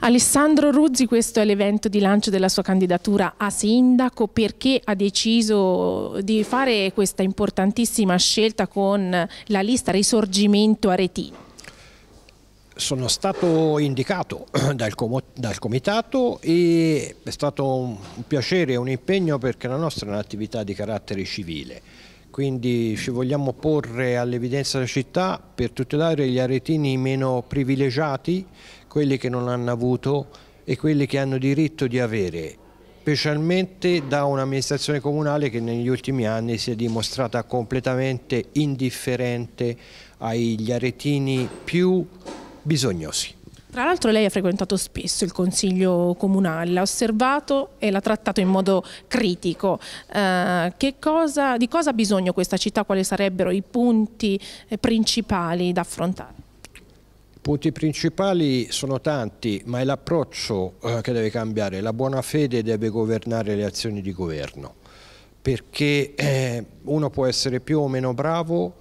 Alessandro Ruzzi, questo è l'evento di lancio della sua candidatura a sindaco, perché ha deciso di fare questa importantissima scelta con la lista Risorgimento Aretino? Sono stato indicato dal, com dal comitato e è stato un piacere e un impegno perché la nostra è un'attività di carattere civile quindi ci vogliamo porre all'evidenza della città per tutelare gli aretini meno privilegiati, quelli che non hanno avuto e quelli che hanno diritto di avere, specialmente da un'amministrazione comunale che negli ultimi anni si è dimostrata completamente indifferente agli aretini più bisognosi. Tra l'altro lei ha frequentato spesso il Consiglio Comunale, l'ha osservato e l'ha trattato in modo critico. Eh, cosa, di cosa ha bisogno questa città? Quali sarebbero i punti eh, principali da affrontare? I punti principali sono tanti, ma è l'approccio eh, che deve cambiare. La buona fede deve governare le azioni di governo, perché eh, uno può essere più o meno bravo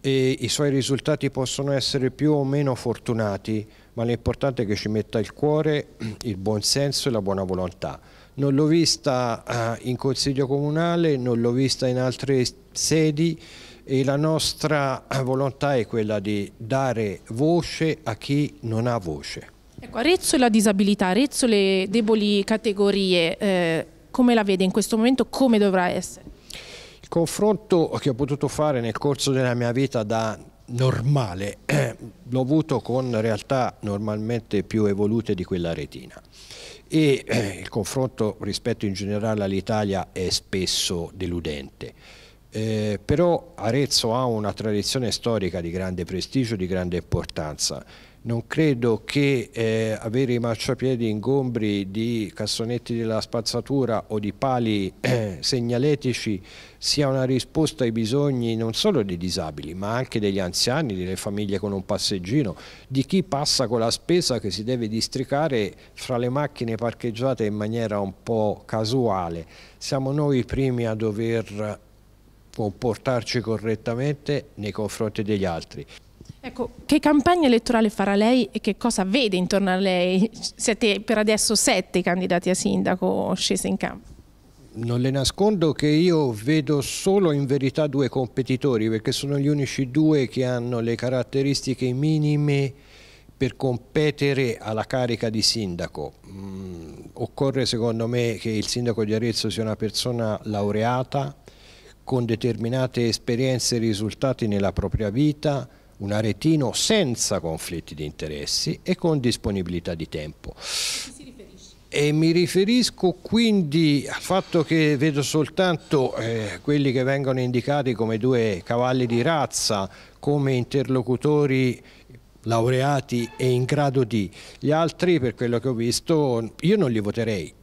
e i suoi risultati possono essere più o meno fortunati, ma l'importante è che ci metta il cuore, il buon senso e la buona volontà. Non l'ho vista eh, in Consiglio Comunale, non l'ho vista in altre sedi e la nostra eh, volontà è quella di dare voce a chi non ha voce. Ecco, Arezzo e la disabilità, Arezzo le deboli categorie, eh, come la vede in questo momento, come dovrà essere? Il confronto che ho potuto fare nel corso della mia vita da normale, l'ho avuto con realtà normalmente più evolute di quella retina e il confronto rispetto in generale all'Italia è spesso deludente. Eh, però Arezzo ha una tradizione storica di grande prestigio, di grande importanza. Non credo che eh, avere i marciapiedi ingombri di cassonetti della spazzatura o di pali eh, segnaletici sia una risposta ai bisogni non solo dei disabili, ma anche degli anziani, delle famiglie con un passeggino, di chi passa con la spesa che si deve districare fra le macchine parcheggiate in maniera un po' casuale. Siamo noi i primi a dover comportarci correttamente nei confronti degli altri. Ecco, che campagna elettorale farà lei e che cosa vede intorno a lei? Siete per adesso sette candidati a sindaco scesi in campo. Non le nascondo che io vedo solo in verità due competitori perché sono gli unici due che hanno le caratteristiche minime per competere alla carica di sindaco. Mm, occorre secondo me che il sindaco di Arezzo sia una persona laureata, con determinate esperienze e risultati nella propria vita, un aretino senza conflitti di interessi e con disponibilità di tempo. E mi riferisco quindi al fatto che vedo soltanto eh, quelli che vengono indicati come due cavalli di razza, come interlocutori laureati e in grado di. Gli altri, per quello che ho visto, io non li voterei.